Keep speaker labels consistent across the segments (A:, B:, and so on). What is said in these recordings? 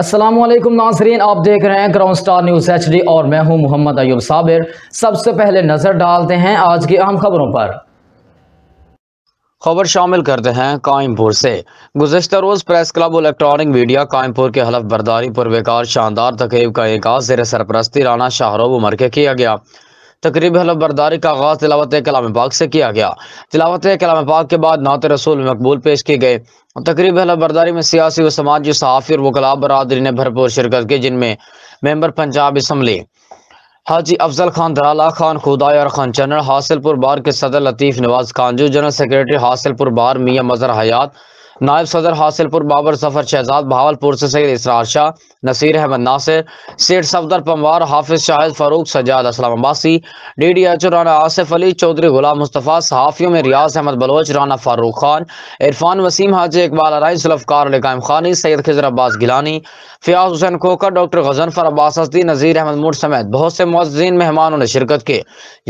A: असलम नाजरीन आप देख रहे हैं क्राउन स्टार न्यूज़ एच डी और मैं हूं मोहम्मद अयुब साबिर सबसे पहले नज़र डालते हैं आज की अहम खबरों पर
B: खबर शामिल करते हैं कायमपुर से गुजशत रोज़ press club electronic media Qaimpur के हलफ बर्दारी पर बेकार शानदार तकरीब का एक आज सरपरस्ती राना शाहरुख उमर के किया गया तकरीब बरदारी का आगाज़ तिलावत कलाम पाक से किया गया तिलावत कलाम पाक के बाद नात रसूल मकबूल पेश किए गए तकरीब बरदारी में सियासी व समाजी सहाफ़ी और वकला बरदरी ने भरपूर शिरकत की जिनमें मेम्बर पंजाब इसम्बली हाजी अफजल खान दराला खान खुदा और खान चन्नर हासिलपुर बार के सदर लतीफ़ नवाज जो जनरल सेक्रेटरी हासिलपुर बार मियाँ मजर हयात नायब सदर हासिलपुर बाबर जफर शहजाद भावलपुर से सैद इसरार Shah Naseer Ahmad Nasir Seth Safdar Panwar Hafiz Shahid Farooq Sajjad Aslam Abbasi D D H Rana Asif Ali Chaudhry Ghulam Mustafa सहाफ़ियों में रियाज अहमद बलोच राना फारूक खान इरफान वसीम हाजी इकबाल अराई जुल्फ़कार कायम खानी सैद खजर अब्बास गिलानी फयाज हुसैन खोकर डॉक्टर गजनफर अब्बास हस्ती नज़ीर अहमद मुठ समेत बहुत से मुआजन मेहमानों ने शिरकत की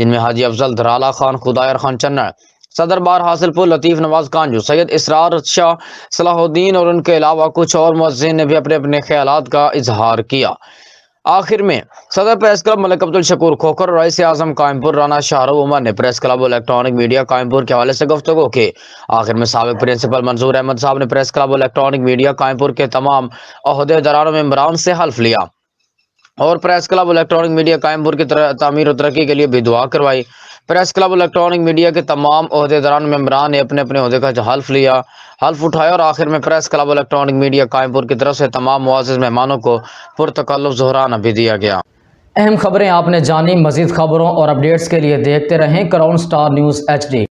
B: जिनमें हाजी अफजल धराला खान खुदायर खान चन्ना सदर बार हासिलपुर लतीफ़ नवाज कांजू सैयद इसरार शाह सलाहुद्दीन और उनके अलावा कुछ और मस्जिद ने भी अपने अपने ख्याल का इजहार किया आखिर में सदर प्रेस क्लब मलिक अब्दुल शकूर खोखर और रईस आजम कायमपुर राना शाहरुख उमर ने press club electronic media Qaimpur के हवाले से गुफ्तु की आखिर में सबक प्रिंसिपल मंजूर अहमद साहब ने press club electronic media Qaimpur के तमाम अहदेदारान मम्बरान से हल्फ लिया और press club electronic media Qayampur की तमीर और तरक्की के लिए भी दुआ करवाई प्रेस क्लब इलेक्ट्रॉनिक मीडिया के तमाम अहदेदारान मम्बरान ने अपने अपने अहदे का हल्फ लिया हल्फ उठाया और आखिर में press club electronic media Qayampur की तरफ से तमाम मुआज़ मेहमानों को पुरतकल्लुफ़ जहराना भी दिया गया
A: अहम खबरें आपने जानी मजीद खबरों और अपडेट्स के लिए देखते रहें क्राउन स्टार न्यूज़ एच